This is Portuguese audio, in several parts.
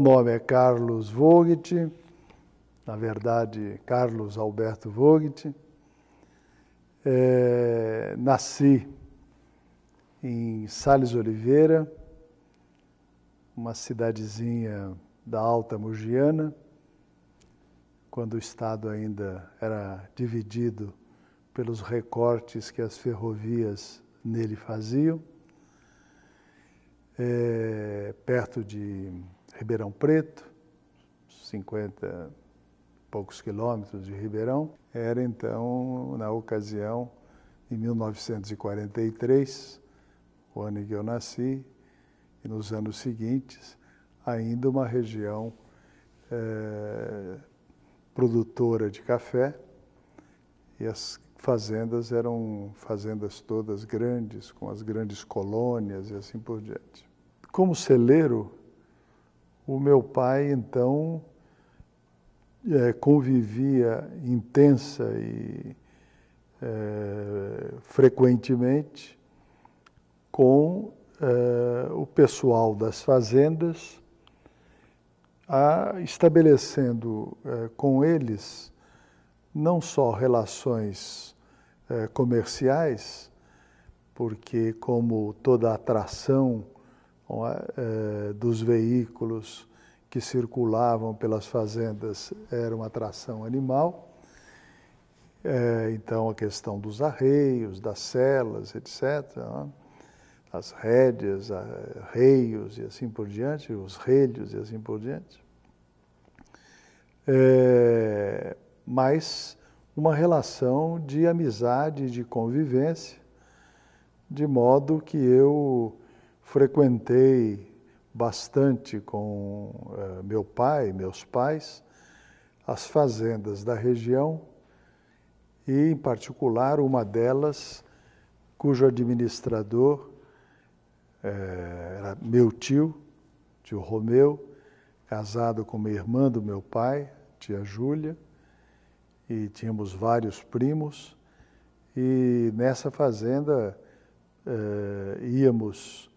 meu nome é Carlos Vogt, na verdade, Carlos Alberto Vogt. É, nasci em Sales Oliveira, uma cidadezinha da Alta Mugiana, quando o Estado ainda era dividido pelos recortes que as ferrovias nele faziam, é, perto de Ribeirão Preto, 50 poucos quilômetros de Ribeirão. Era então, na ocasião, em 1943, o ano em que eu nasci, e nos anos seguintes, ainda uma região é, produtora de café, e as fazendas eram fazendas todas grandes, com as grandes colônias e assim por diante. Como celeiro, o meu pai, então, é, convivia intensa e é, frequentemente com é, o pessoal das fazendas, a, estabelecendo com eles não só relações comerciais, porque como toda atração é? É, dos veículos que circulavam pelas fazendas era uma atração animal, é, então a questão dos arreios, das celas, etc., as rédeas, reios e assim por diante, os relhos e assim por diante. É, mas uma relação de amizade, de convivência, de modo que eu frequentei bastante com eh, meu pai, meus pais, as fazendas da região e, em particular, uma delas cujo administrador eh, era meu tio, tio Romeu, casado com uma irmã do meu pai, tia Júlia, e tínhamos vários primos. E nessa fazenda eh, íamos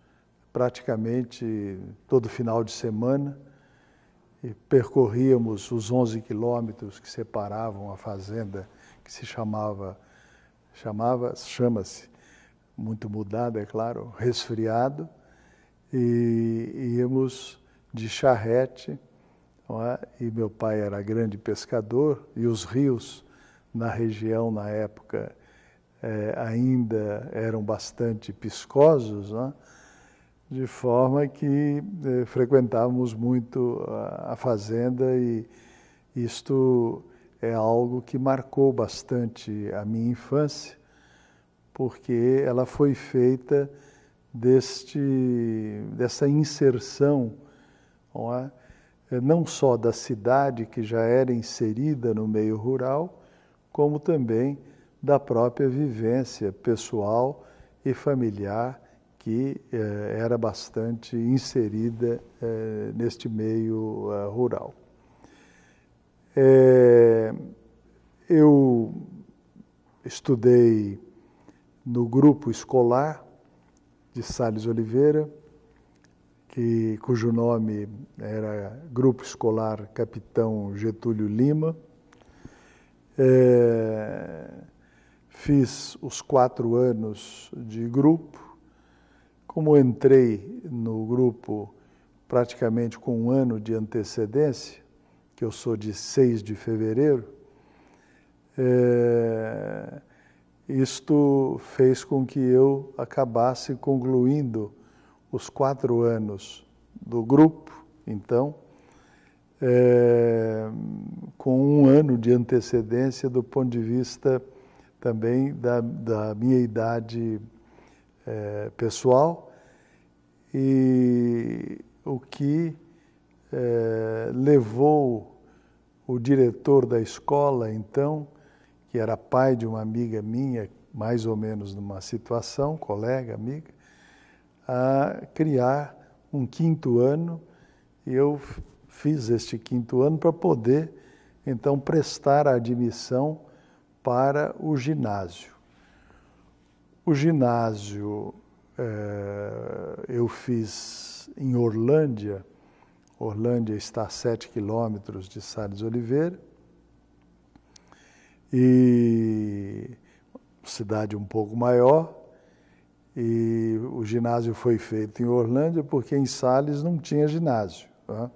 praticamente todo final de semana e percorríamos os 11 quilômetros que separavam a fazenda que se chamava, chamava chama-se, muito mudada, é claro, resfriado, e íamos de charrete, é? e meu pai era grande pescador, e os rios na região, na época, eh, ainda eram bastante piscosos, não é? de forma que eh, frequentávamos muito a, a fazenda e isto é algo que marcou bastante a minha infância, porque ela foi feita deste, dessa inserção, não, é? Eh, não só da cidade que já era inserida no meio rural, como também da própria vivência pessoal e familiar que eh, era bastante inserida eh, neste meio eh, rural. Eh, eu estudei no grupo escolar de Sales Oliveira, que, cujo nome era Grupo Escolar Capitão Getúlio Lima. Eh, fiz os quatro anos de grupo, como entrei no grupo praticamente com um ano de antecedência, que eu sou de 6 de fevereiro, é, isto fez com que eu acabasse concluindo os quatro anos do grupo, então, é, com um ano de antecedência do ponto de vista também da, da minha idade é, pessoal e o que é, levou o diretor da escola, então, que era pai de uma amiga minha, mais ou menos numa situação, colega, amiga, a criar um quinto ano e eu fiz este quinto ano para poder então prestar a admissão para o ginásio. O ginásio é, eu fiz em Orlândia. Orlândia está a 7 quilômetros de Salles Oliveira. E cidade um pouco maior. E o ginásio foi feito em Orlândia porque em Salles não tinha ginásio. Né?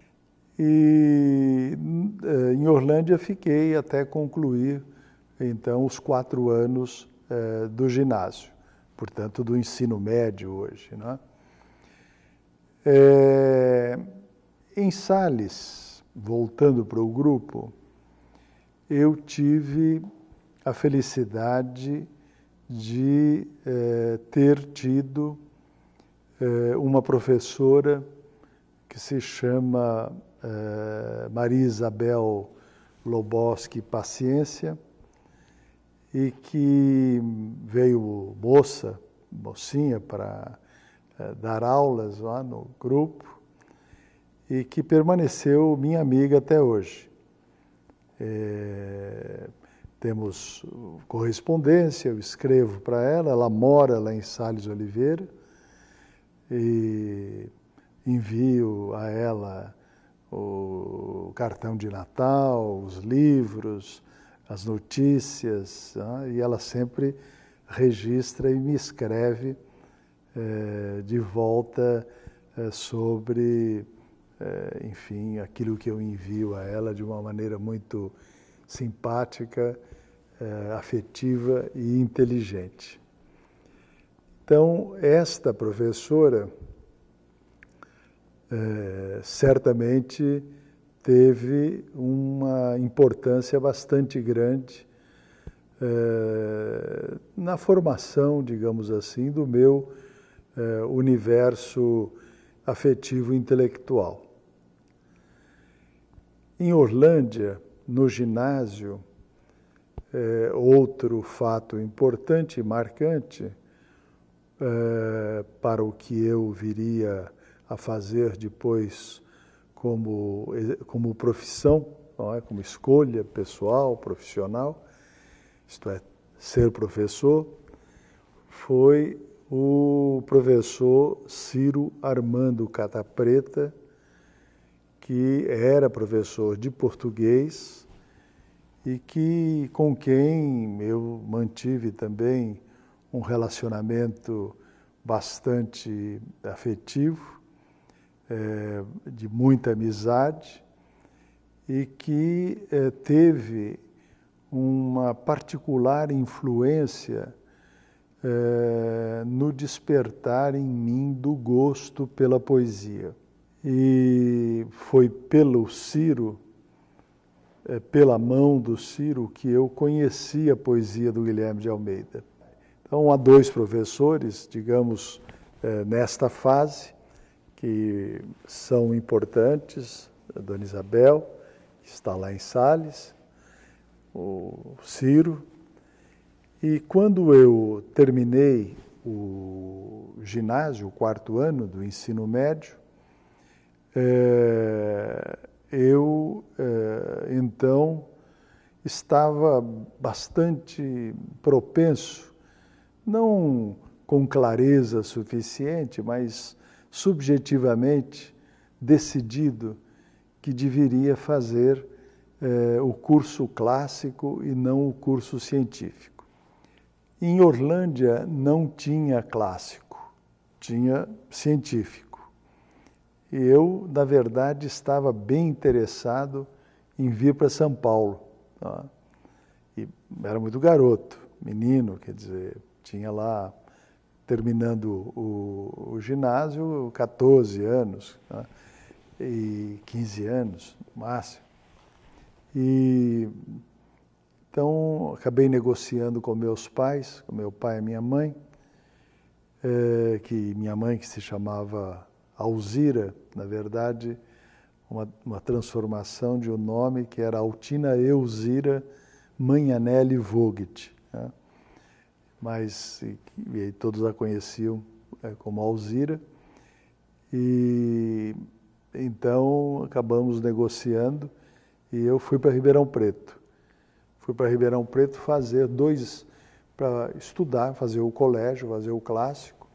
E é, em Orlândia fiquei até concluir, então, os quatro anos eh, do ginásio portanto, do ensino médio hoje. Né? É, em Sales, voltando para o grupo, eu tive a felicidade de é, ter tido é, uma professora que se chama é, Maria Isabel Loboski Paciência, e que veio moça, mocinha, para eh, dar aulas lá no grupo e que permaneceu minha amiga até hoje. É, temos correspondência, eu escrevo para ela, ela mora lá em Sales Oliveira e envio a ela o cartão de Natal, os livros, as notícias, né, e ela sempre registra e me escreve eh, de volta eh, sobre, eh, enfim, aquilo que eu envio a ela de uma maneira muito simpática, eh, afetiva e inteligente. Então, esta professora eh, certamente teve uma importância bastante grande eh, na formação, digamos assim, do meu eh, universo afetivo intelectual. Em Orlândia, no ginásio, eh, outro fato importante e marcante para o que eu viria a fazer depois como, como profissão, não é? como escolha pessoal, profissional, isto é, ser professor, foi o professor Ciro Armando Catapreta, que era professor de português e que com quem eu mantive também um relacionamento bastante afetivo é, de muita amizade e que é, teve uma particular influência é, no despertar em mim do gosto pela poesia. E foi pelo Ciro, é, pela mão do Ciro, que eu conheci a poesia do Guilherme de Almeida. Então, há dois professores, digamos, é, nesta fase que são importantes, a Dona Isabel, que está lá em Sales, o Ciro. E quando eu terminei o ginásio, o quarto ano do ensino médio, é, eu é, então estava bastante propenso, não com clareza suficiente, mas subjetivamente decidido que deveria fazer eh, o curso clássico e não o curso científico. Em Orlândia não tinha clássico, tinha científico. E eu, na verdade, estava bem interessado em vir para São Paulo. Tá? E era muito garoto, menino, quer dizer, tinha lá terminando o, o ginásio, 14 anos, né? e 15 anos, no máximo. E, então, acabei negociando com meus pais, com meu pai e minha mãe, é, que minha mãe, que se chamava Alzira, na verdade, uma, uma transformação de um nome que era Altina Euzira Manhanelli Vogt. Né? mas e, e todos a conheciam é, como Alzira. E então acabamos negociando e eu fui para Ribeirão Preto. Fui para Ribeirão Preto fazer dois, para estudar, fazer o colégio, fazer o clássico,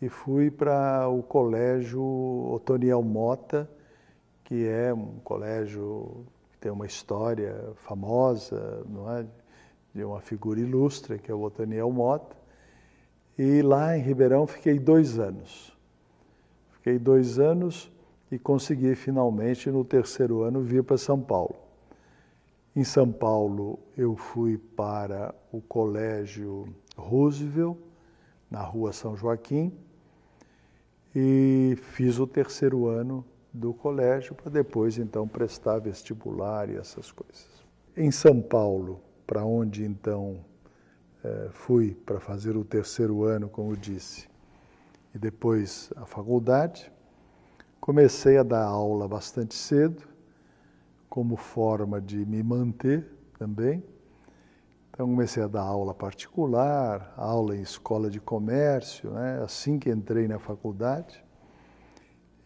e fui para o colégio Otoniel Mota, que é um colégio que tem uma história famosa, não é? de uma figura ilustre, que é o Otaniel Mota. E lá em Ribeirão fiquei dois anos. Fiquei dois anos e consegui finalmente, no terceiro ano, vir para São Paulo. Em São Paulo, eu fui para o Colégio Roosevelt, na rua São Joaquim, e fiz o terceiro ano do colégio para depois, então, prestar vestibular e essas coisas. Em São Paulo, para onde então é, fui para fazer o terceiro ano, como disse, e depois a faculdade. Comecei a dar aula bastante cedo, como forma de me manter também. Então comecei a dar aula particular, aula em escola de comércio, né? assim que entrei na faculdade,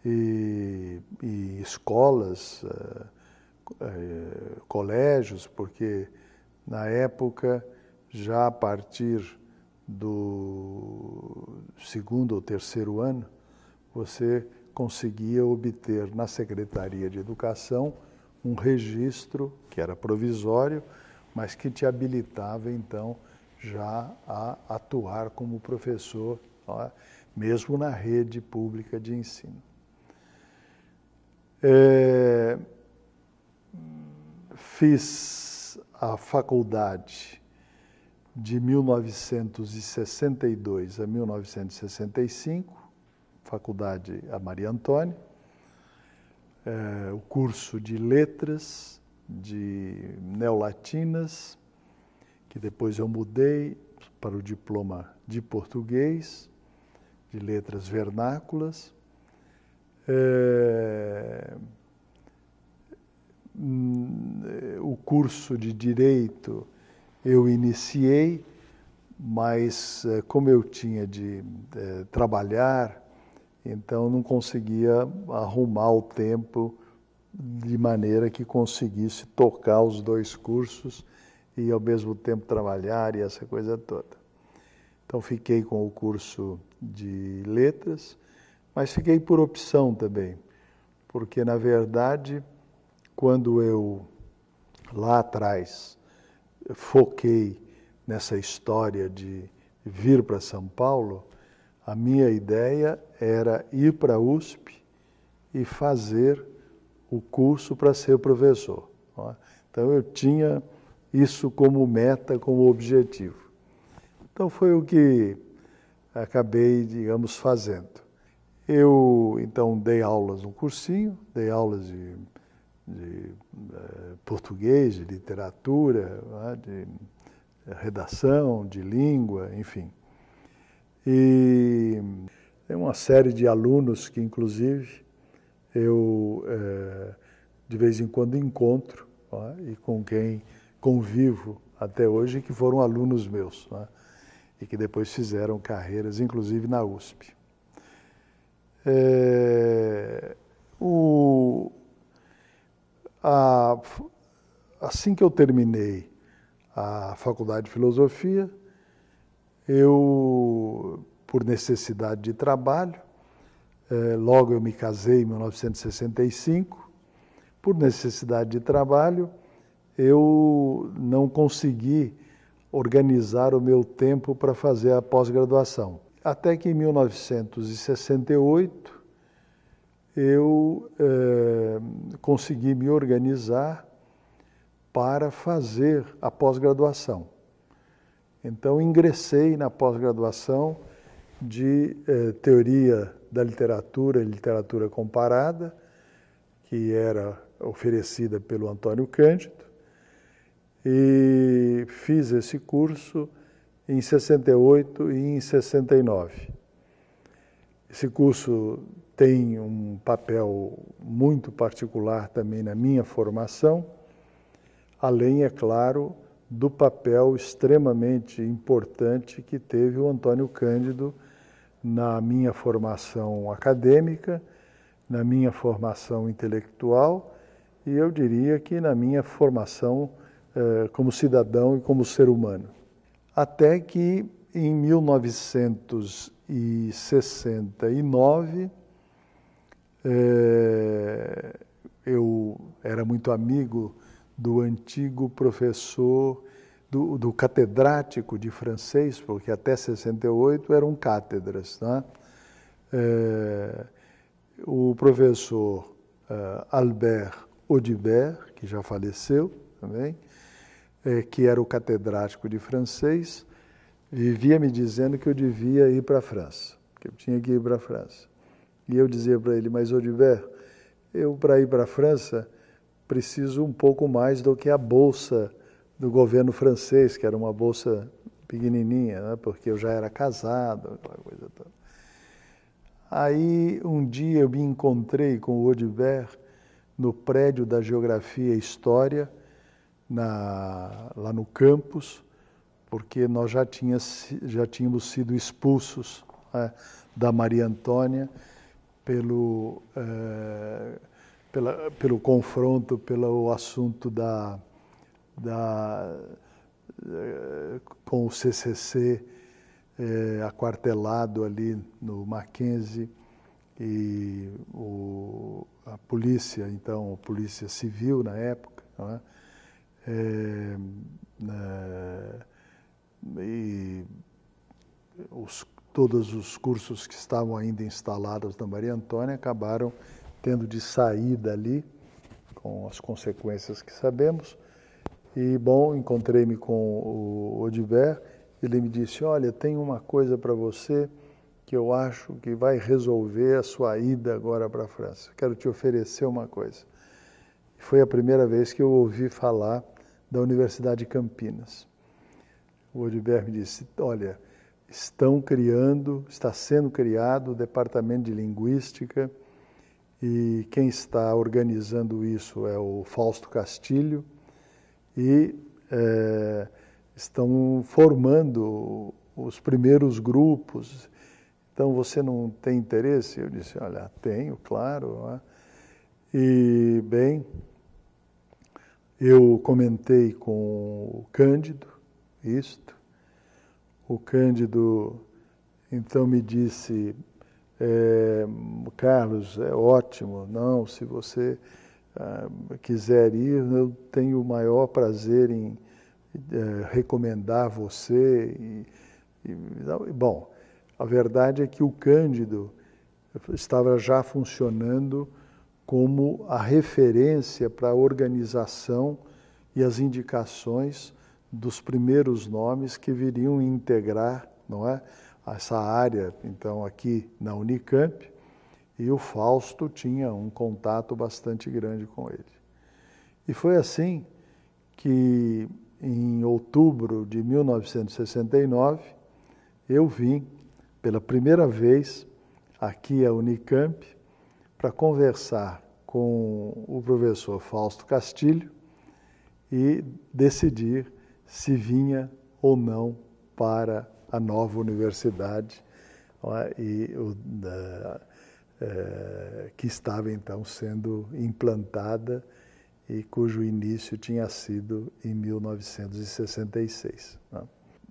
e, e escolas, uh, uh, colégios, porque na época, já a partir do segundo ou terceiro ano, você conseguia obter na Secretaria de Educação um registro que era provisório, mas que te habilitava então já a atuar como professor, ó, mesmo na rede pública de ensino. É, fiz a faculdade de 1962 a 1965, faculdade a Maria Antônia, é, o curso de letras, de neolatinas, que depois eu mudei para o diploma de português, de letras vernáculas. É, Hum, eh, o curso de direito eu iniciei, mas eh, como eu tinha de eh, trabalhar, então não conseguia arrumar o tempo de maneira que conseguisse tocar os dois cursos e ao mesmo tempo trabalhar e essa coisa toda. Então fiquei com o curso de letras, mas fiquei por opção também, porque na verdade quando eu, lá atrás, foquei nessa história de vir para São Paulo, a minha ideia era ir para a USP e fazer o curso para ser professor. Então eu tinha isso como meta, como objetivo. Então foi o que acabei, digamos, fazendo. Eu então dei aulas no cursinho, dei aulas de de eh, português, de literatura, é? de eh, redação, de língua, enfim. E tem uma série de alunos que, inclusive, eu eh, de vez em quando encontro é? e com quem convivo até hoje, que foram alunos meus é? e que depois fizeram carreiras, inclusive na USP. É, o, assim que eu terminei a faculdade de filosofia, eu, por necessidade de trabalho, eh, logo eu me casei em 1965, por necessidade de trabalho, eu não consegui organizar o meu tempo para fazer a pós-graduação. Até que em 1968, eu eh, consegui me organizar para fazer a pós-graduação. Então, ingressei na pós-graduação de eh, Teoria da Literatura e Literatura Comparada, que era oferecida pelo Antônio Cândido, e fiz esse curso em 68 e em 69. Esse curso tem um papel muito particular também na minha formação, além, é claro, do papel extremamente importante que teve o Antônio Cândido na minha formação acadêmica, na minha formação intelectual e eu diria que na minha formação eh, como cidadão e como ser humano. Até que em 1900 e 69, é, eh, eu era muito amigo do antigo professor, do, do, catedrático de francês, porque até 68 eram cátedras. Né? É, o professor eh, Albert Audibert, que já faleceu também, é, que era o catedrático de francês, vivia me dizendo que eu devia ir para a França, que eu tinha que ir para a França. E eu dizia para ele, mas Odibert, eu para ir para a França preciso um pouco mais do que a bolsa do governo francês, que era uma bolsa pequenininha, né, porque eu já era casado, coisa toda. Aí um dia eu me encontrei com o Odiver no prédio da Geografia e História, na, lá no campus, porque nós já, tinha, já tínhamos sido expulsos né, da Maria Antônia pelo, eh, pela, pelo confronto, pelo assunto da, da, eh, com o CCC eh, aquartelado ali no Mackenzie e o, a polícia, então, a polícia civil na época, não é? É, e os, todos os cursos que estavam ainda instalados na Maria Antônia acabaram tendo de sair dali, com as consequências que sabemos. E, bom, encontrei-me com o Odiver, ele me disse, olha, tem uma coisa para você que eu acho que vai resolver a sua ida agora para a França. Quero te oferecer uma coisa. Foi a primeira vez que eu ouvi falar da Universidade de Campinas o Odilber me disse, olha, estão criando, está sendo criado o Departamento de Linguística e quem está organizando isso é o Fausto Castilho e é, estão formando os primeiros grupos. Então, você não tem interesse? Eu disse, olha, tenho, claro. E, bem, eu comentei com o Cândido, isto. O Cândido então me disse, é, Carlos, é ótimo, não, se você ah, quiser ir, eu tenho o maior prazer em eh, recomendar você. E, e, bom, a verdade é que o Cândido estava já funcionando como a referência para a organização e as indicações dos primeiros nomes que viriam integrar, não é, essa área, então aqui na Unicamp, e o Fausto tinha um contato bastante grande com ele. E foi assim que em outubro de 1969 eu vim pela primeira vez aqui à Unicamp para conversar com o professor Fausto Castilho e decidir se vinha ou não para a nova universidade é? e o, da, é, que estava então sendo implantada e cujo início tinha sido em 1966. Né?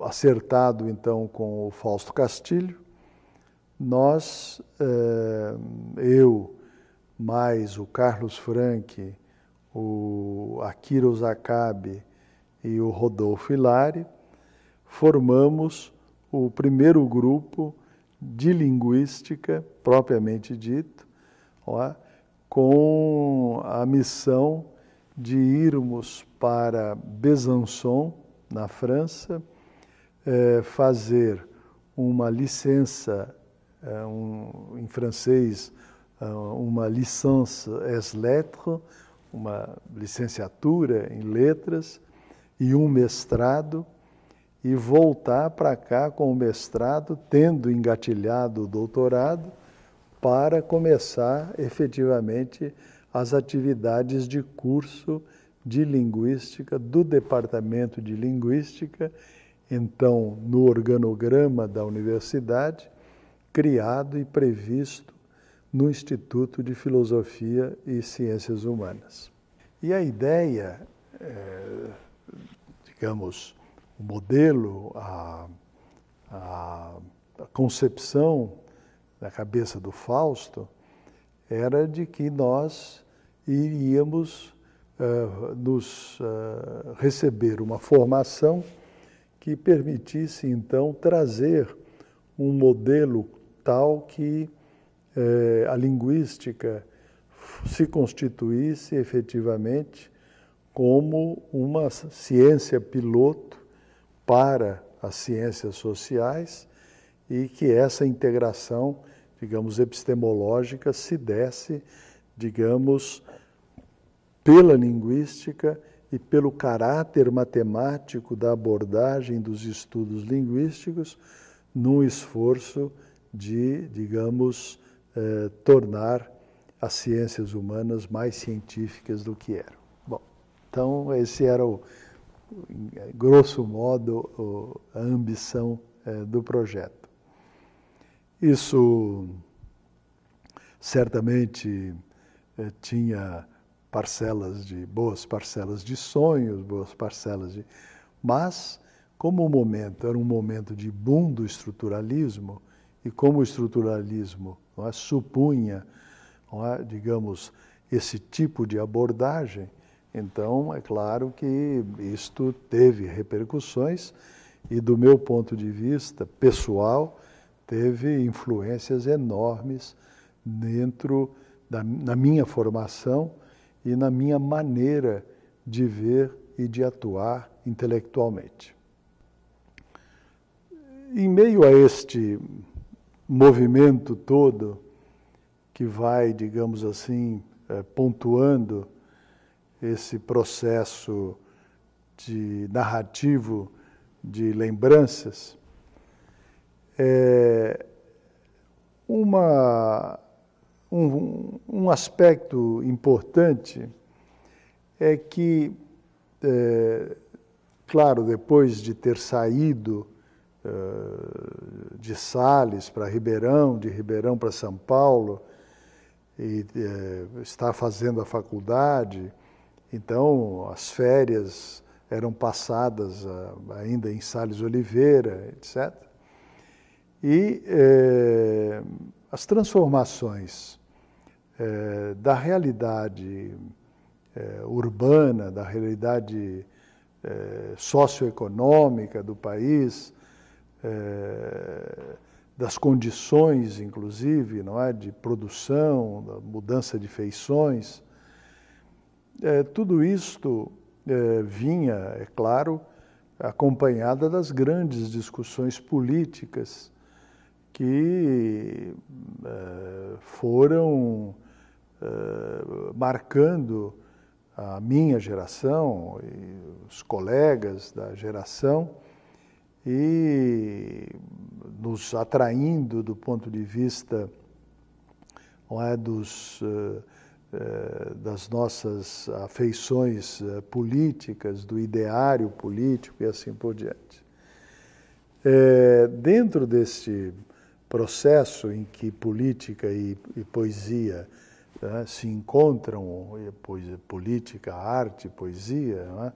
Acertado então com o Fausto Castilho, nós, é, eu mais o Carlos Franck, o Akira Osakabe, e o Rodolfo Hilari, formamos o primeiro grupo de linguística, propriamente dito, ó, com a missão de irmos para Besançon, na França, eh, fazer uma licença eh, um, em francês, eh, uma licence es lettres, uma licenciatura em letras, e um mestrado e voltar para cá com o mestrado, tendo engatilhado o doutorado, para começar efetivamente as atividades de curso de linguística do departamento de linguística, então no organograma da universidade, criado e previsto no Instituto de Filosofia e Ciências Humanas. E a ideia é digamos, o modelo, a, a, a concepção da cabeça do Fausto era de que nós iríamos uh, nos uh, receber uma formação que permitisse então trazer um modelo tal que eh, a linguística se constituísse efetivamente como uma ciência piloto para as ciências sociais e que essa integração, digamos, epistemológica se desse, digamos, pela linguística e pelo caráter matemático da abordagem dos estudos linguísticos num esforço de, digamos, eh, tornar as ciências humanas mais científicas do que eram. Então, esse era, o, grosso modo, o, a ambição é, do projeto. Isso certamente é, tinha parcelas de boas parcelas de sonhos, boas parcelas de, mas como o momento era um momento de boom do estruturalismo e como o estruturalismo é, supunha, é, digamos, esse tipo de abordagem, então, é claro que isto teve repercussões e, do meu ponto de vista pessoal, teve influências enormes dentro da na minha formação e na minha maneira de ver e de atuar intelectualmente. Em meio a este movimento todo que vai, digamos assim, eh, pontuando esse processo de narrativo de lembranças, é uma, um, um aspecto importante é que, é, claro, depois de ter saído é, de Sales para Ribeirão, de Ribeirão para São Paulo, e uh, estar fazendo a faculdade, então, as férias eram passadas ah, ainda em Sales Oliveira, etc. E eh, as transformações eh, da realidade eh, urbana, da realidade socioeconômica do país, das condições, inclusive, não é, de produção, da mudança de feições, é, tudo isto é, vinha, é claro, acompanhada das grandes discussões políticas que é, foram marcando a minha geração e os colegas da geração e nos atraindo do ponto de vista é, dos eh, das nossas afeições eh, políticas, do ideário político e assim por diante. É, dentro deste processo em que política e, e poesia né, se encontram, poesia, política, arte, poesia, né,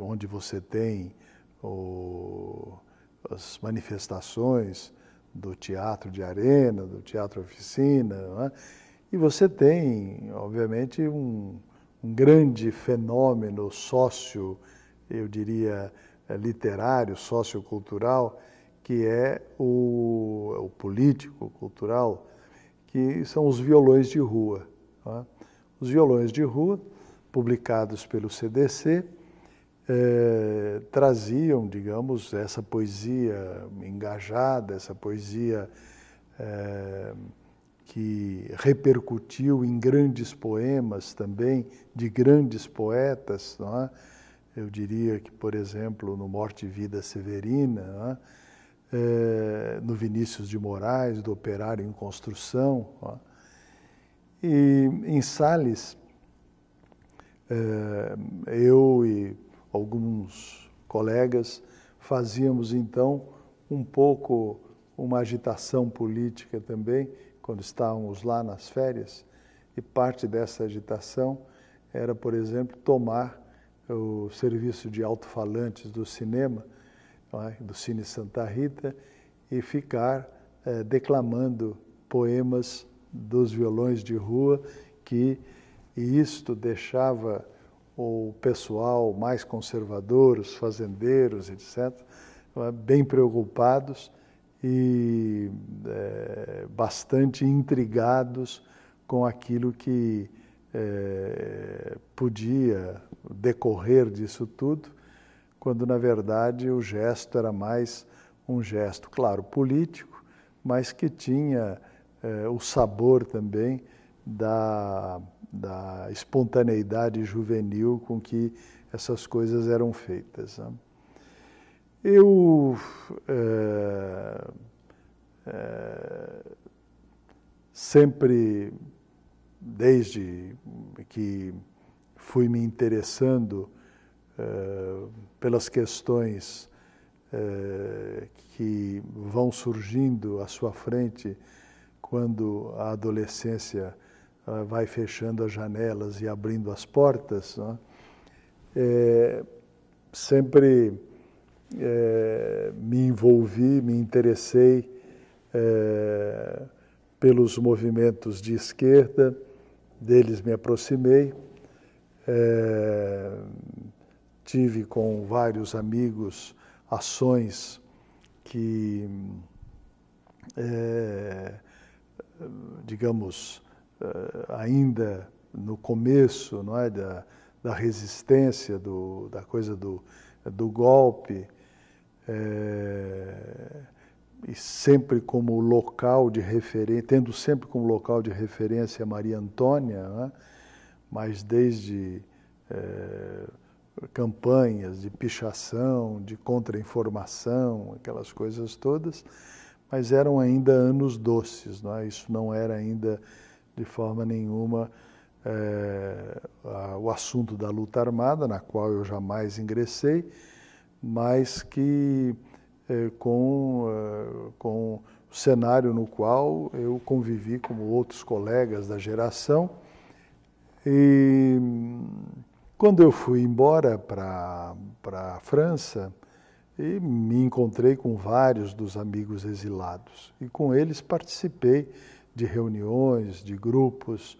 onde você tem o, as manifestações do teatro de arena, do teatro oficina, é? E você tem, obviamente, um, um grande fenômeno sócio, eu diria, eh, literário, sociocultural, que é o, o político, cultural, que são os violões de rua. Tá? Os violões de rua, publicados pelo CDC, eh, traziam, digamos, essa poesia engajada, essa poesia eh, que repercutiu em grandes poemas também, de grandes poetas. É? Eu diria que, por exemplo, no Morte e Vida Severina, é? É, no Vinícius de Moraes, do Operário em Construção. É? E em Sales, eh, eu e alguns colegas fazíamos então um pouco uma agitação política também quando estávamos lá nas férias, e parte dessa agitação era, por exemplo, tomar o serviço de alto-falantes do cinema, é, do Cine Santa Rita, e ficar eh, declamando poemas dos violões de rua, que e isto deixava o pessoal mais conservador, os fazendeiros, etc., é, bem preocupados e é, bastante intrigados com aquilo que é, podia decorrer disso tudo, quando na verdade o gesto era mais um gesto, claro, político, mas que tinha é, o sabor também da, da espontaneidade juvenil com que essas coisas eram feitas. Né? Eu eh, eh, sempre, desde que fui me interessando eh, pelas questões que vão surgindo à sua frente quando a adolescência vai fechando as janelas e abrindo as portas, né, sempre é, me envolvi, me interessei é, pelos movimentos de esquerda, deles me aproximei. É, tive com vários amigos ações que, é, digamos, ainda no começo não é, da, da resistência, do, da coisa do, do golpe, é, e sempre como local de referência, tendo sempre como local de referência Maria Antônia, né? mas desde é, campanhas de pichação, de contra-informação, aquelas coisas todas, mas eram ainda anos doces, não é? isso não era ainda de forma nenhuma é, a, o assunto da luta armada, na qual eu jamais ingressei, mas que eh, com, eh, com o cenário no qual eu convivi como outros colegas da geração. E quando eu fui embora para a França, e me encontrei com vários dos amigos exilados e com eles participei de reuniões, de grupos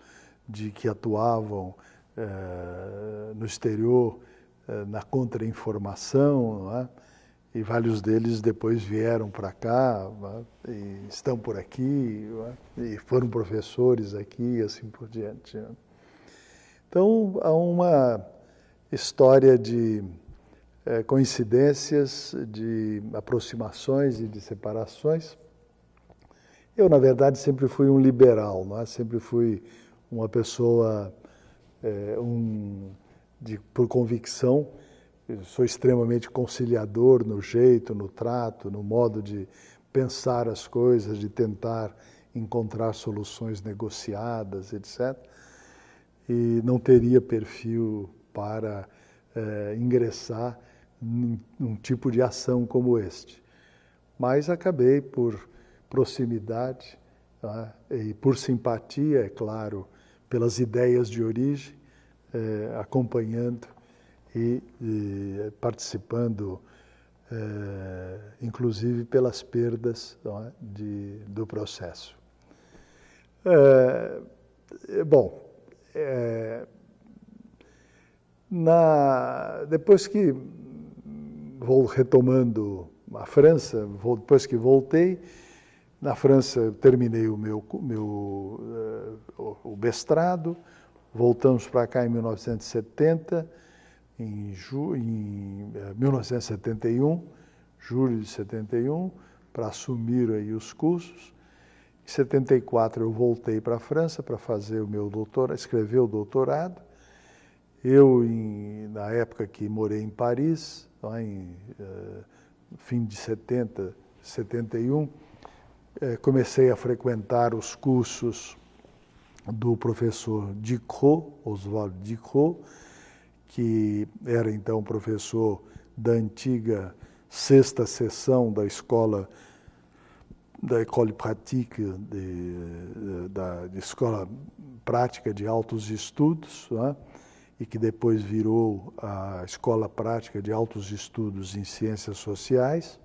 de que atuavam eh, no exterior eh, na contra-informação, é? e vários deles depois vieram para cá, é? e estão por aqui, é? e foram professores aqui, e assim por diante. É? Então, há uma história de eh, coincidências, de aproximações e de separações. Eu, na verdade, sempre fui um liberal, não é? sempre fui uma pessoa, eh, um de, por convicção, eu sou extremamente conciliador no jeito, no trato, no modo de pensar as coisas, de tentar encontrar soluções negociadas, etc. E não teria perfil para eh, ingressar num tipo de ação como este. Mas acabei por proximidade tá? e por simpatia, é claro, pelas ideias de origem, eh, acompanhando e, participando, eh, inclusive pelas perdas é, de, do processo. É, bom, é, na, depois que vou retomando a França, vou, depois que voltei, na França terminei o meu, meu uh, o mestrado, Voltamos para cá em 1970, em, ju, em 1971, eh, julho de 71, para assumir aí os cursos. Em 74 eu voltei para a França para fazer o meu doutorado, escrever o doutorado. Eu, em, na época que morei em Paris, lá em eh, fim de 70, 71, eh, comecei a frequentar os cursos do professor Dicot, Oswaldo Dicot, que era então professor da antiga sexta seção da escola da École Pratique, de, da de Escola Prática de Altos Estudos, né? e que depois virou a Escola Prática de Altos Estudos em Ciências Sociais,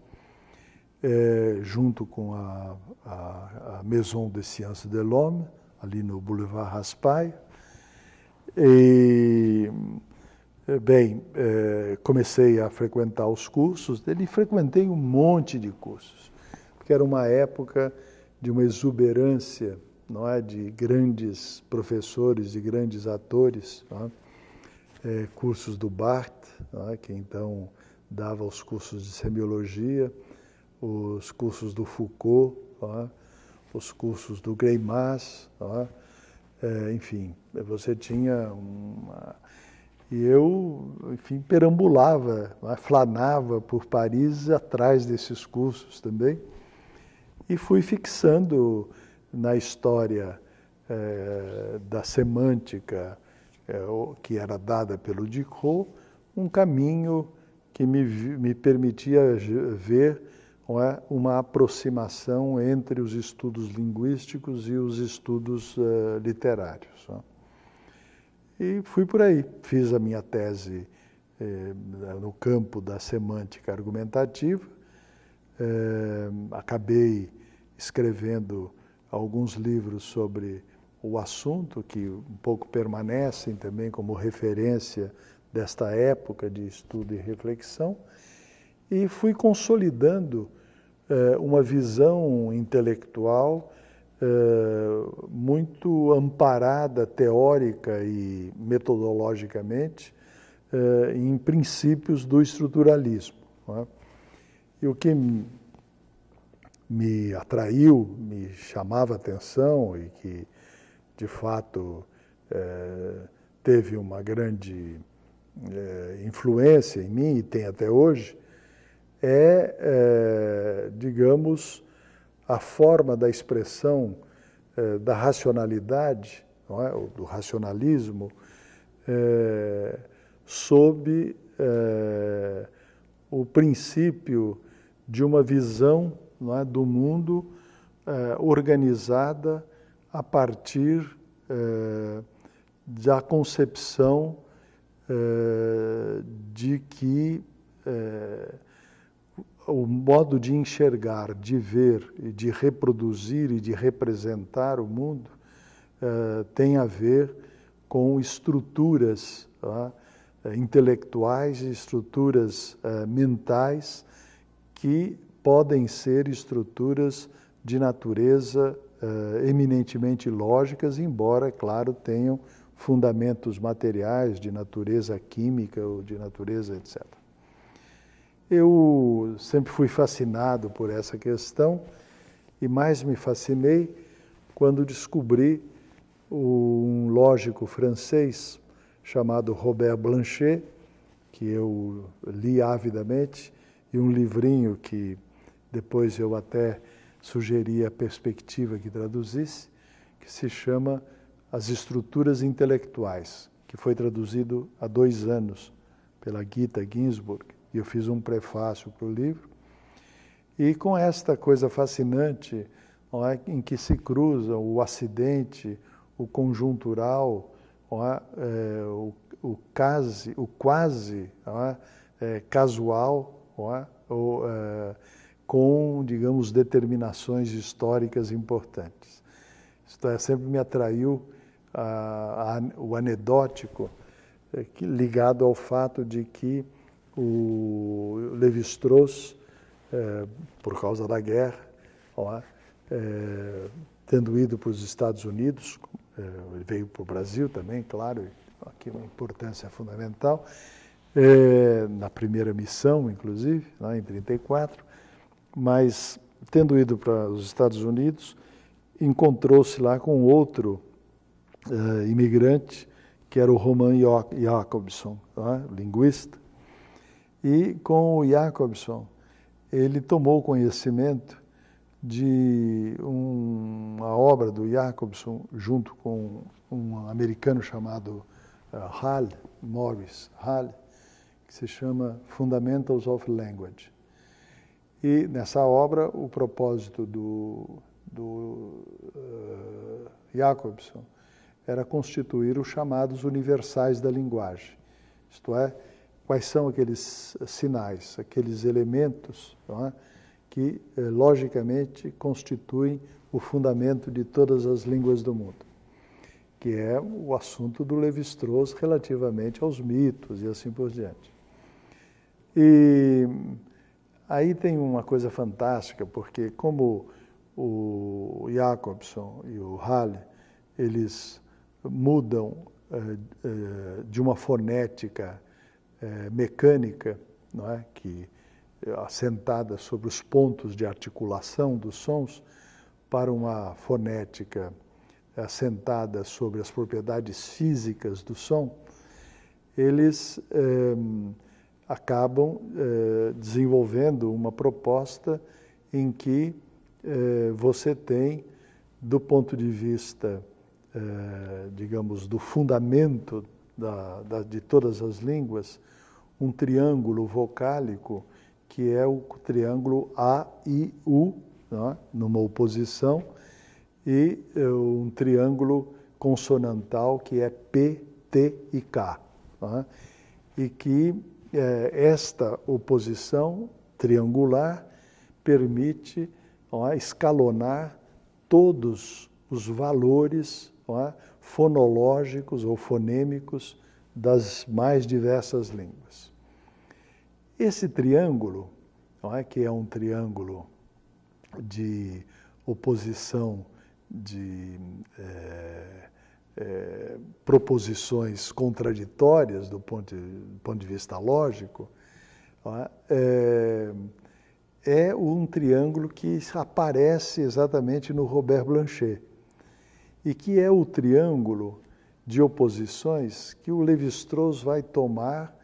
é, junto com a, a, a Maison des Sciences de l'Homme, ali no Boulevard Raspail. E, bem, é, comecei a frequentar os cursos dele e frequentei um monte de cursos, porque era uma época de uma exuberância não é, de grandes professores e grandes atores. É? É, cursos do Bart, é? que então dava os cursos de semiologia, os cursos do Foucault, é? os cursos do Greimas, tá é, enfim, você tinha uma... E eu, enfim, perambulava, né, flanava por Paris atrás desses cursos também e fui fixando na história é, da semântica é, que era dada pelo Dicot um caminho que me, me permitia ver é uma aproximação entre os estudos linguísticos e os estudos uh, literários. Né? E fui por aí, fiz a minha tese eh, no campo da semântica argumentativa, eh, acabei escrevendo alguns livros sobre o assunto, que um pouco permanecem também como referência desta época de estudo e reflexão, e fui consolidando eh, uma visão intelectual eh, muito amparada teórica e metodologicamente eh, em princípios do estruturalismo. É? E o que me atraiu, me chamava a atenção e que, de fato, teve uma grande influência em mim e tem até hoje, é, é digamos, a forma da expressão é, da racionalidade, é? do racionalismo, é, sob é, o princípio de uma visão é, do mundo organizada a partir da concepção de que o modo de enxergar, de ver, de reproduzir e de representar o mundo uh, tem a ver com estruturas uh, intelectuais e estruturas uh, mentais que podem ser estruturas de natureza eh, eminentemente lógicas, embora, claro, tenham fundamentos materiais de natureza química ou de natureza etc. Eu sempre fui fascinado por essa questão e mais me fascinei quando descobri um lógico francês chamado Robert Blanchet, que eu li avidamente, e um livrinho que depois eu até sugeri a perspectiva que traduzisse, que se chama As Estruturas Intelectuais, que foi traduzido há dois anos pela Gita Ginsburg eu fiz um prefácio para o livro, e com esta coisa fascinante é, em que se cruzam o acidente, o conjuntural, é, é, o, o, case, o quase é, é, casual, é, ou, com, digamos, determinações históricas importantes. Isso sempre me atraiu a, a, o anedótico ligado ao fato de que o Levi-Strauss, eh, por causa da guerra, ó, eh, tendo ido para os Estados Unidos, eh, ele veio para o Brasil também, claro, aqui uma importância fundamental, na primeira missão, inclusive, lá em 1934, mas tendo ido para os Estados Unidos, encontrou-se lá com outro imigrante, que era o Roman Jacobson, é? linguista, e com o Jacobson, ele tomou conhecimento de um, uma obra do Jacobson junto com um americano chamado uh, Hall, Morris Hall, que se chama Fundamentals of Language. E nessa obra, o propósito do, do uh, Jacobson era constituir os chamados universais da linguagem, isto é, quais são aqueles eh, sinais, aqueles elementos é? que, eh, logicamente, constituem o fundamento de todas as línguas do mundo, que é o assunto do Levi-Strauss relativamente aos mitos e assim por diante. E aí tem uma coisa fantástica, porque como o Jacobson e o Halle, eles mudam eh, eh, de uma fonética é, mecânica, não é? que é assentada sobre os pontos de articulação dos sons, para uma fonética assentada sobre as propriedades físicas do som, eles é, acabam é, desenvolvendo uma proposta em que você tem, do ponto de vista, digamos, do fundamento da, da, de todas as línguas, um triângulo vocálico, que é o triângulo A, I, U, né, numa oposição, e eh, um triângulo consonantal, que é P, T e K. Né, e que é, esta oposição triangular permite escalonar todos os valores é? fonológicos ou fonêmicos das mais diversas línguas. Esse triângulo, não é, que é um triângulo de oposição de é, é, proposições contraditórias do ponto de, ponto de vista lógico, é, eh, é um triângulo que aparece exatamente no Robert Blanchet e que é o triângulo de oposições que o Levi-Strauss vai tomar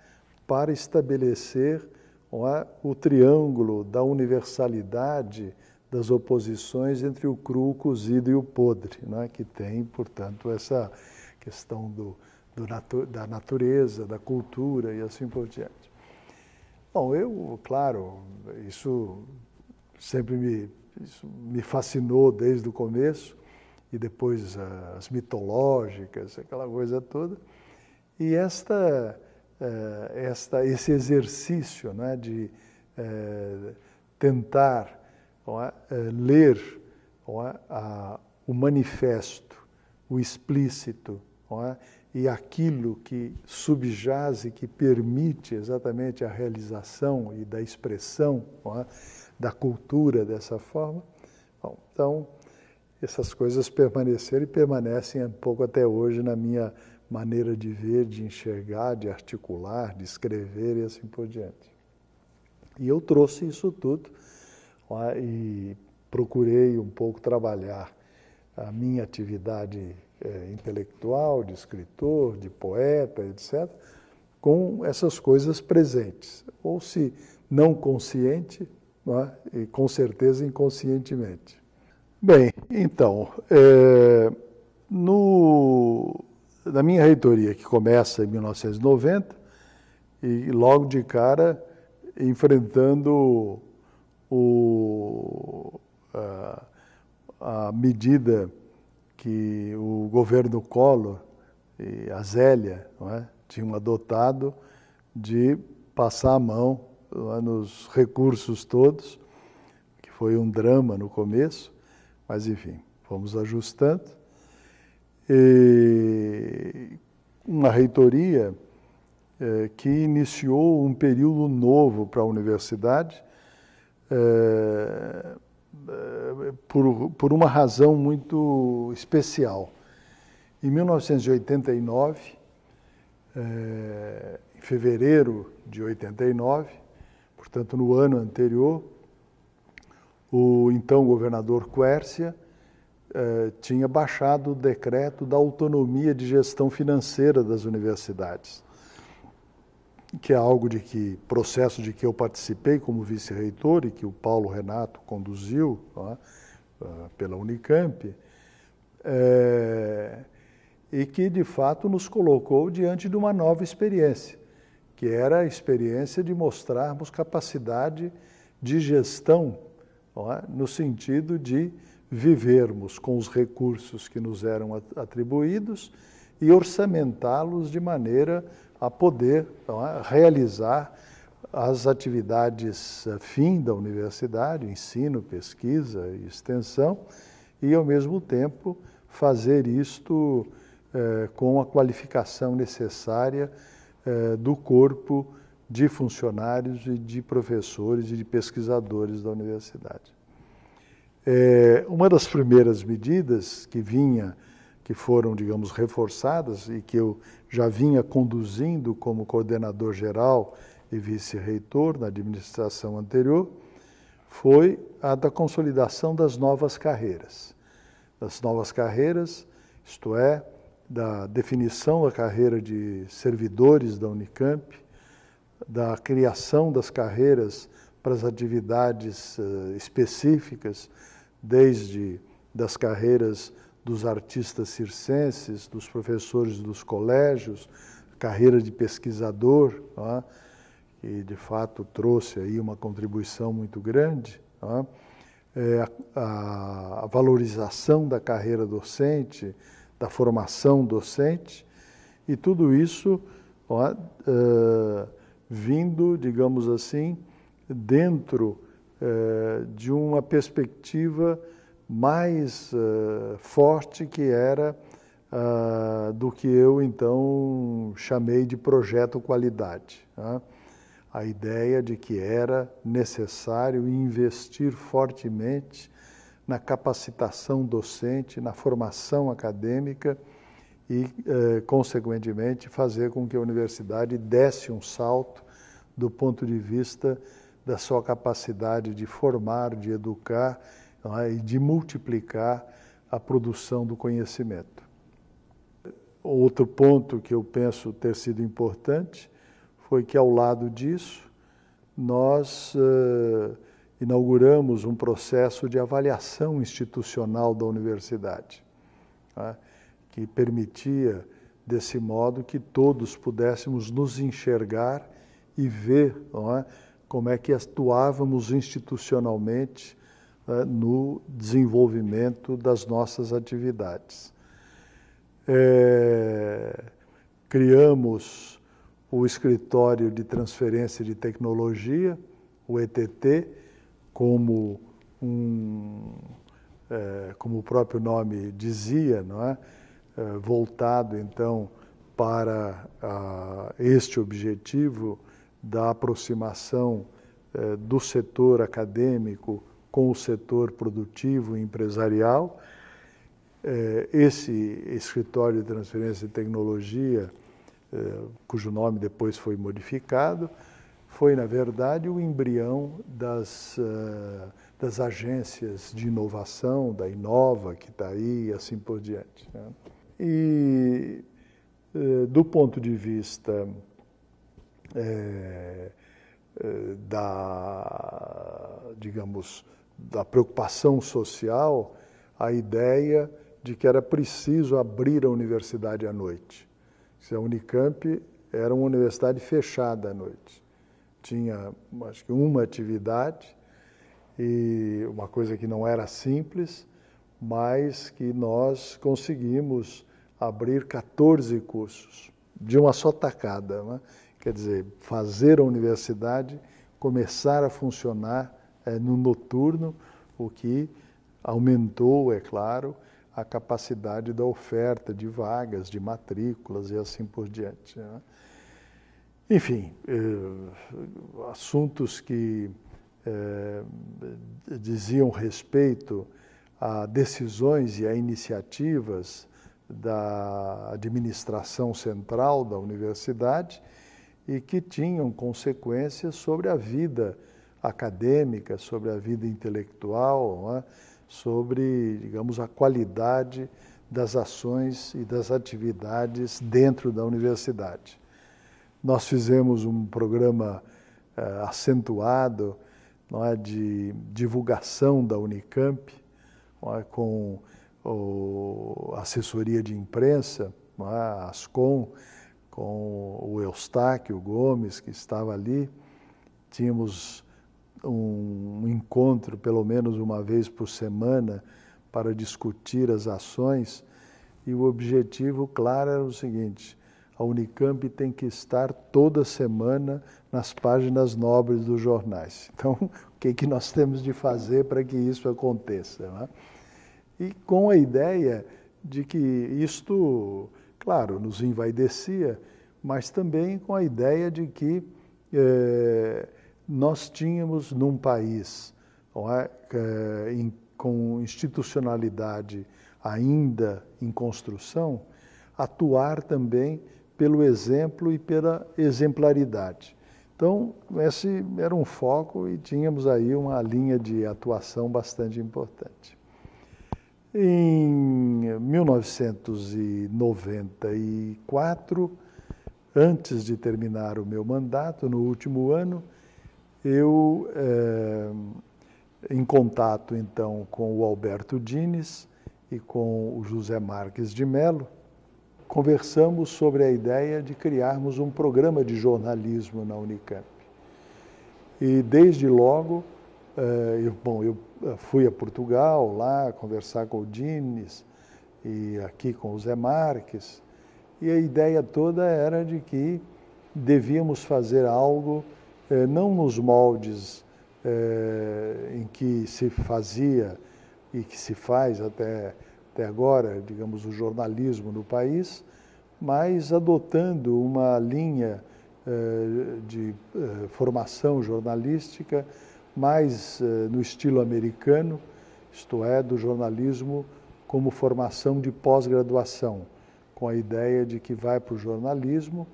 para estabelecer é, o triângulo da universalidade das oposições entre o cru, o cozido e o podre, é? que tem, portanto, essa questão do, do natu da natureza, da cultura e assim por diante. Bom, eu, claro, isso sempre me, me fascinou desde o começo, e depois as mitológicas, aquela coisa toda. E esta, eh, esta, esse exercício né, de eh, tentar é, eh, ler é, a, o manifesto, o explícito é, e aquilo que subjaz e que permite exatamente a realização e da expressão é, da cultura dessa forma. Bom, então, essas coisas permaneceram e permanecem um pouco até hoje na minha maneira de ver, de enxergar, de articular, de escrever e assim por diante. E eu trouxe isso tudo ó, e procurei um pouco trabalhar a minha atividade é, intelectual, de escritor, de poeta, etc., com essas coisas presentes. Ou se não consciente, não é? e com certeza inconscientemente. Bem, então, é, no, na minha reitoria, que começa em 1990, e logo de cara enfrentando o, a, a, medida que o governo Collor e a Zélia é, tinham adotado de passar a mão é, nos recursos todos, que foi um drama no começo, mas enfim, fomos ajustando. E uma reitoria é, que iniciou um período novo para a universidade, é, é, por, por uma razão muito especial. Em 1989, em fevereiro de 89, portanto no ano anterior, o então governador Quércia eh, tinha baixado o decreto da autonomia de gestão financeira das universidades, que é algo de que processo de que eu participei como vice-reitor e que o Paulo Renato conduziu ó, eh, pela Unicamp, eh, e que de fato nos colocou diante de uma nova experiência, que era a experiência de mostrarmos capacidade de gestão é? no sentido de vivermos com os recursos que nos eram atribuídos e orçamentá-los de maneira a poder é? realizar as atividades eh, fim da universidade, ensino, pesquisa e extensão, e ao mesmo tempo fazer isto eh, com a qualificação necessária eh, do corpo de funcionários e de professores e de pesquisadores da universidade. É, uma das primeiras medidas que vinha, que foram, digamos, reforçadas e que eu já vinha conduzindo como coordenador geral e vice-reitor na administração anterior, foi a da consolidação das novas carreiras. Das novas carreiras, isto é, da definição da carreira de servidores da Unicamp, da criação das carreiras para as atividades eh, específicas, desde das carreiras dos artistas circenses, dos professores dos colégios, carreira de pesquisador, é? que de fato trouxe aí uma contribuição muito grande, É, é a, a valorização da carreira docente, da formação docente, e tudo isso uh, vindo, digamos assim, dentro eh, de uma perspectiva mais eh, forte que era ah, do que eu então chamei de projeto qualidade. Tá? A ideia de que era necessário investir fortemente na capacitação docente, na formação acadêmica e, eh, consequentemente, fazer com que a universidade desse um salto do ponto de vista da sua capacidade de formar, de educar é? e de multiplicar a produção do conhecimento. Outro ponto que eu penso ter sido importante foi que, ao lado disso, nós uh, inauguramos um processo de avaliação institucional da universidade, é, que permitia, desse modo, que todos pudéssemos nos enxergar e ver é, como é que atuávamos institucionalmente é, no desenvolvimento das nossas atividades. É, criamos o Escritório de Transferência de Tecnologia, o ETT, como, um, é, como o próprio nome dizia, não é? é voltado então para a, este objetivo da aproximação eh, do setor acadêmico com o setor produtivo e empresarial. Eh, esse escritório de transferência de tecnologia, eh, cujo nome depois foi modificado, foi, na verdade, o embrião das, uh, das agências de inovação, da Inova, que está aí, e assim por diante. Né? E, uh, do ponto de vista é, é, da, digamos, da preocupação social, a ideia de que era preciso abrir a universidade à noite. A Unicamp era uma universidade fechada à noite. Tinha, acho que, uma atividade, e uma coisa que não era simples, mas que nós conseguimos abrir 14 cursos de uma só tacada. Né? quer dizer, fazer a universidade começar a funcionar é, no noturno, o que aumentou, é claro, a capacidade da oferta de vagas, de matrículas e assim por diante. Né? Enfim, eh, assuntos que eh, diziam respeito a decisões e a iniciativas da administração central da universidade e que tinham consequências sobre a vida acadêmica, sobre a vida intelectual, é? sobre, digamos, a qualidade das ações e das atividades dentro da universidade. Nós fizemos um programa uh, acentuado é, de divulgação da Unicamp, é, com o, assessoria de imprensa, é, a Ascom, com o Eustáquio Gomes, que estava ali. Tínhamos um encontro, pelo menos uma vez por semana, para discutir as ações. E o objetivo claro era o seguinte: a Unicamp tem que estar toda semana nas páginas nobres dos jornais. Então, o que, é que nós temos de fazer para que isso aconteça? Né? E com a ideia de que isto claro, nos envaidecia, mas também com a ideia de que eh, nós tínhamos num país não é, eh, em, com institucionalidade ainda em construção, atuar também pelo exemplo e pela exemplaridade. Então, esse era um foco e tínhamos aí uma linha de atuação bastante importante. Em 1994, antes de terminar o meu mandato, no último ano, eu, eh, em contato então com o Alberto Dines e com o José Marques de Mello, conversamos sobre a ideia de criarmos um programa de jornalismo na Unicamp. E desde logo eh, eu, bom, eu eh, fui a Portugal lá conversar com o Dines e aqui com o Zé Marques, e a ideia toda era de que devíamos fazer algo eh, não nos moldes em que se fazia e que se faz até, até agora, digamos, o jornalismo no país, mas adotando uma linha de formação jornalística mais eh, no estilo americano, isto é, do jornalismo como formação de pós-graduação, com a ideia de que vai para o jornalismo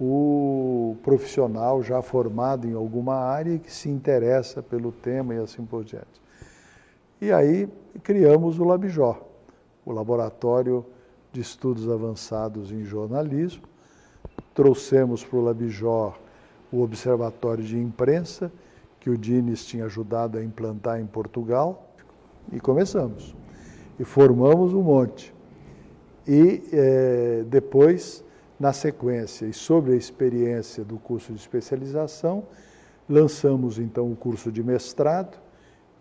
o profissional já formado em alguma área e que se interessa pelo tema e assim por diante. E aí criamos o Labjó, o Laboratório de Estudos Avançados em Jornalismo. Trouxemos para o Labjó o Observatório de Imprensa, que o Dines tinha ajudado a implantar em Portugal, e começamos. E formamos um monte. E eh, depois, na sequência, e sobre a experiência do curso de especialização, lançamos então o curso de mestrado,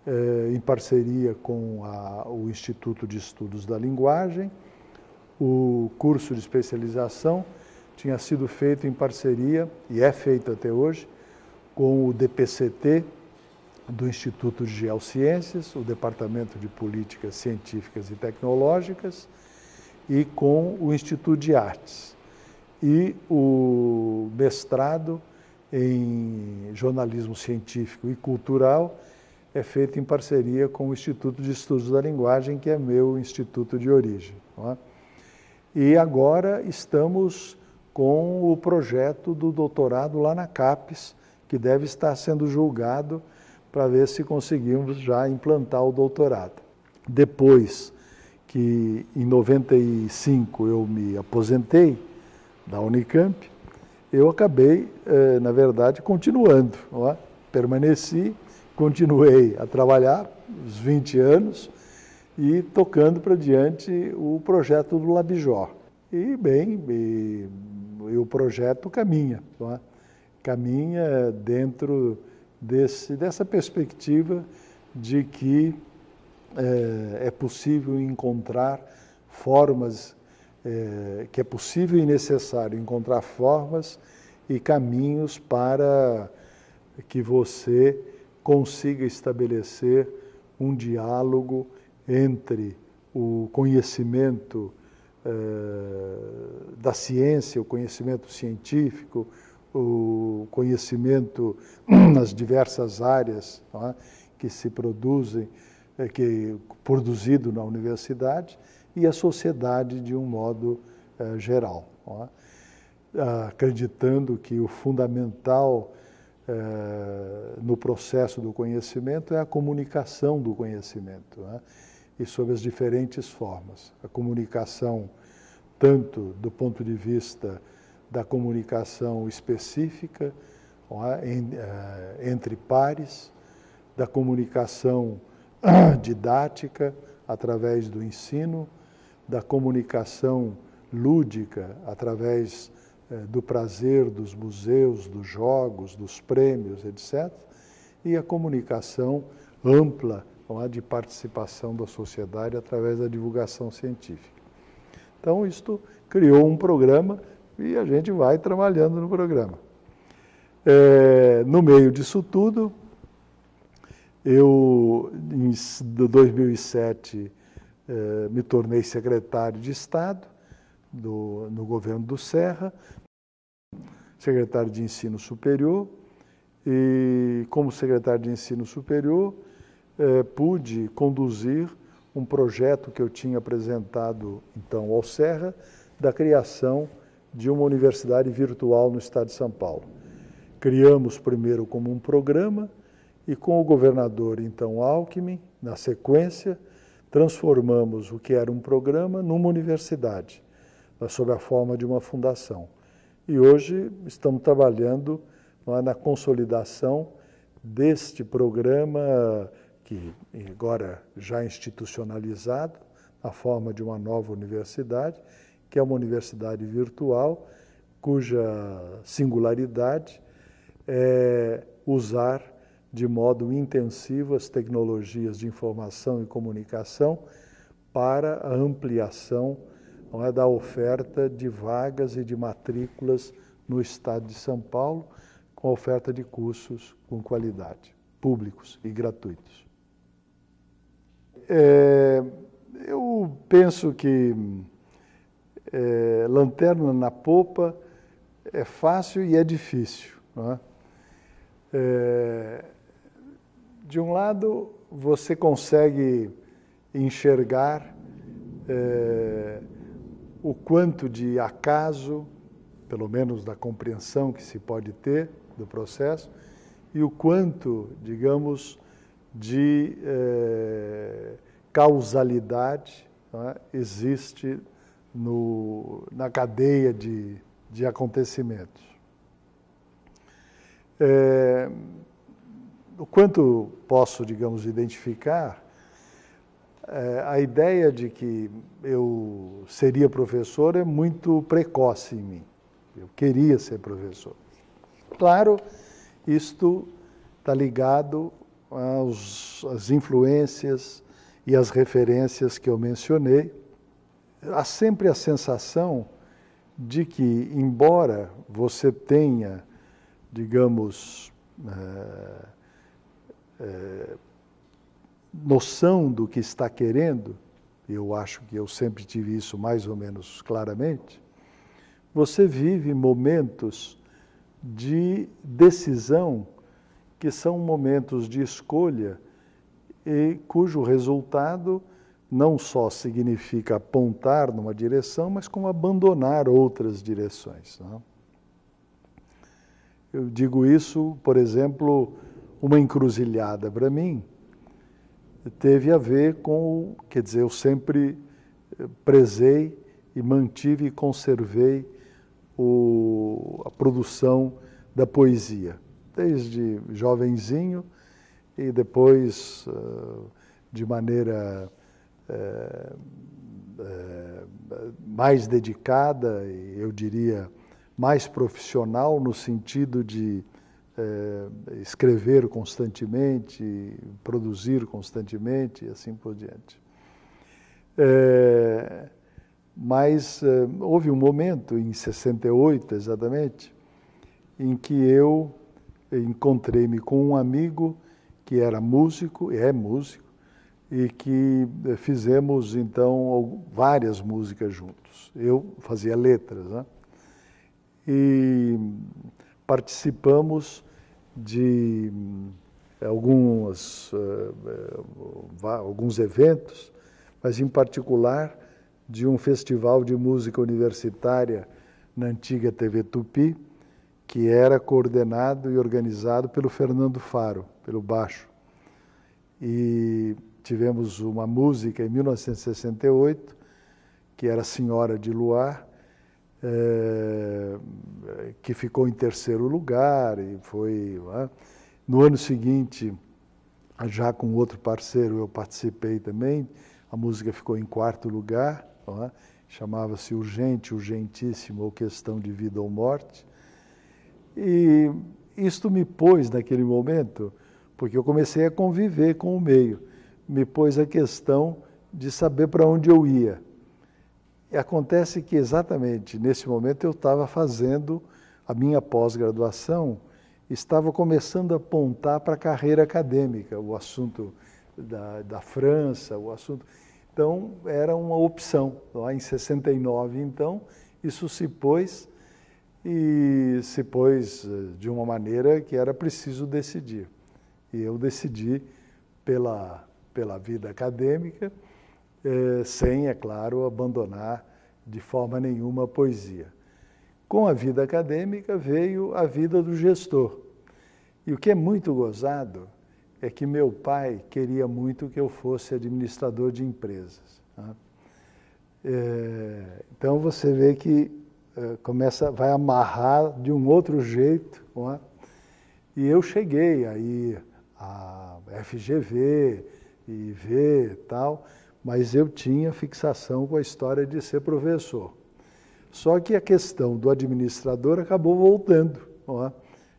eh, em parceria com a, o Instituto de Estudos da Linguagem. O curso de especialização tinha sido feito em parceria, e é feito até hoje, com o DPCT, do Instituto de Geociências, o Departamento de Políticas Científicas e Tecnológicas, e com o Instituto de Artes. E o mestrado em jornalismo científico e cultural é feito em parceria com o Instituto de Estudos da Linguagem, que é meu instituto de origem. É? E agora estamos com o projeto do doutorado lá na CAPES, que deve estar sendo julgado para ver se conseguimos já implantar o doutorado. Depois que, em 95, eu me aposentei da Unicamp, eu acabei, eh, na verdade, continuando. Permaneci, continuei a trabalhar uns 20 anos e tocando para diante o projeto do Labijó. E, bem, e, e o projeto caminha. Não é? caminha dentro desse, dessa perspectiva de que é, é possível encontrar formas, é, que é possível e necessário encontrar formas e caminhos para que você consiga estabelecer um diálogo entre o conhecimento eh, da ciência, o conhecimento científico, o conhecimento nas diversas áreas é? que se produzem, eh, que produzido na universidade e a sociedade de um modo eh, é, geral, ah, acreditando que o fundamental eh, no processo do conhecimento é a comunicação do conhecimento é, e sob as diferentes formas, a comunicação tanto do ponto de vista da comunicação específica é, eh, entre pares, da comunicação ah, didática através do ensino, da comunicação lúdica através eh, do prazer dos museus, dos jogos, dos prêmios, etc., e a comunicação ampla é, de participação da sociedade através da divulgação científica. Então, isto criou um programa e a gente vai trabalhando no programa. É, no meio disso tudo, eu, em 2007, é, me tornei secretário de Estado do, no governo do Serra, secretário de Ensino Superior, e como secretário de Ensino Superior, é, pude conduzir um projeto que eu tinha apresentado então ao Serra da criação de uma universidade virtual no estado de São Paulo. Criamos primeiro como um programa e com o governador então Alckmin, na sequência, transformamos o que era um programa numa universidade, sob a forma de uma fundação. E hoje estamos trabalhando é, na consolidação deste programa que agora já institucionalizado, na forma de uma nova universidade, que é uma universidade virtual cuja singularidade é usar de modo intensivo as tecnologias de informação e comunicação para a ampliação é, da oferta de vagas e de matrículas no estado de São Paulo, com oferta de cursos com qualidade, públicos e gratuitos. É, eu penso que é, lanterna na popa é fácil e é difícil. É? É, de um lado, você consegue enxergar é, o quanto de acaso, pelo menos da compreensão que se pode ter do processo, e o quanto, digamos, de é, causalidade é, existe no, na cadeia de, de acontecimentos. É, o quanto posso, digamos, identificar é, a ideia de que eu seria professor é muito precoce em mim. Eu queria ser professor. Claro, isto está ligado aos, às influências e às referências que eu mencionei, há sempre a sensação de que, embora você tenha, digamos, é, é, noção do que está querendo, eu acho que eu sempre tive isso mais ou menos claramente, você vive momentos de decisão que são momentos de escolha e cujo resultado não só significa apontar numa direção, mas como abandonar outras direções. Não? Né? Eu digo isso, por exemplo, uma encruzilhada para mim teve a ver com, quer dizer, eu sempre eh, prezei e mantive e conservei o, a produção da poesia, desde jovenzinho e depois ah, de maneira eh, eh, mais dedicada, eu diria mais profissional, no sentido de é, escrever constantemente, produzir constantemente e assim por diante. mas houve um momento, em 68 exatamente, em que eu encontrei-me com um amigo que era músico, é músico, e que eh, fizemos então várias músicas juntos. Eu fazia letras, né? E participamos de eh, algumas, eh, alguns eventos, mas em particular de um festival de música universitária na antiga TV Tupi, que era coordenado e organizado pelo Fernando Faro, pelo baixo. E tivemos uma música em 1968, que era Senhora de Luar, é, que ficou em terceiro lugar e foi. É? No ano seguinte, já com outro parceiro, eu participei também, a música ficou em quarto lugar, é? chamava-se Urgente, Urgentíssimo ou Questão de Vida ou Morte. E isto me pôs naquele momento, porque eu comecei a conviver com o meio me pôs a questão de saber para onde eu ia. E acontece que exatamente nesse momento eu estava fazendo a minha pós-graduação, estava começando a apontar para a carreira acadêmica, o assunto da, da França, o assunto. Então, era uma opção. Lá em 69, então, isso se pôs e se pôs eh, de uma maneira que era preciso decidir. E eu decidi pela pela vida acadêmica, eh, sem, é claro, abandonar de forma nenhuma a poesia. Com a vida acadêmica veio a vida do gestor. E o que é muito gozado é que meu pai queria muito que eu fosse administrador de empresas. Tá? Eh, então você vê que eh, começa, vai amarrar de um outro jeito. É? E eu cheguei aí à FGV, e ver tal, mas eu tinha fixação com a história de ser professor. Só que a questão do administrador acabou voltando. Ó, é?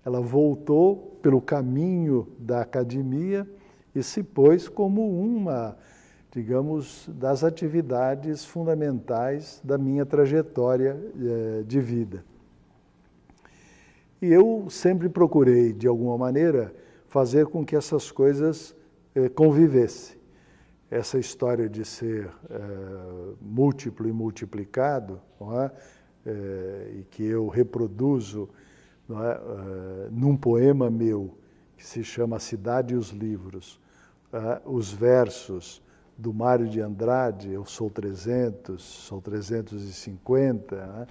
Ela voltou pelo caminho da academia e se pôs como uma, digamos, das atividades fundamentais da minha trajetória eh, de vida. E eu sempre procurei, de alguma maneira, fazer com que essas coisas eh, convivesse. Essa história de ser eh, múltiplo e multiplicado, é? Eh, e que eu reproduzo é? num poema meu, que se chama Cidade e os Livros, os versos do Mário de Andrade, eu sou 300, sou 350,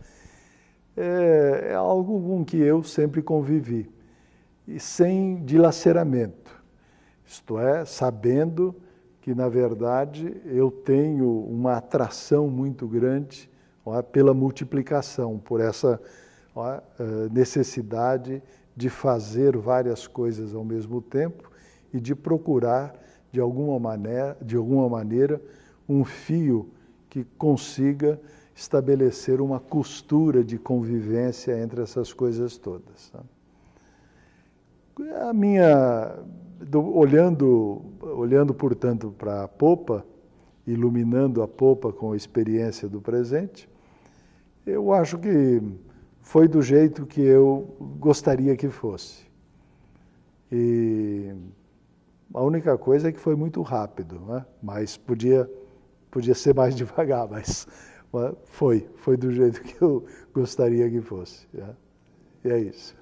é, é algo com que eu sempre convivi, e sem dilaceramento. Isto é, sabendo que, na verdade, eu tenho uma atração muito grande ó, pela multiplicação, por essa ó, eh, necessidade de fazer várias coisas ao mesmo tempo e de procurar, de alguma maneira, de alguma maneira um fio que consiga estabelecer uma costura de convivência entre essas coisas todas. Tá? A minha do, olhando, olhando, portanto, para a popa, iluminando a popa com a experiência do presente, eu acho que foi do jeito que eu gostaria que fosse. E a única coisa é que foi muito rápido, né? mas podia, podia ser mais devagar, mas, mas foi, foi do jeito que eu gostaria que fosse. Né? E é isso.